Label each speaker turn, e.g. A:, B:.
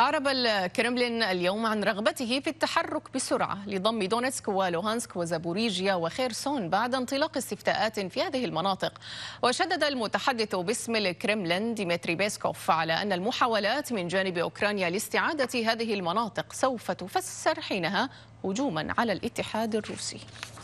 A: أعرب الكرملين اليوم عن رغبته في التحرك بسرعة لضم دونتسك ولوهانسك وزابوريجيا وخيرسون بعد انطلاق استفتاءات في هذه المناطق وشدد المتحدث باسم الكرملين ديمتري بيسكوف على أن المحاولات من جانب أوكرانيا لاستعادة هذه المناطق سوف تفسر حينها هجوما على الاتحاد الروسي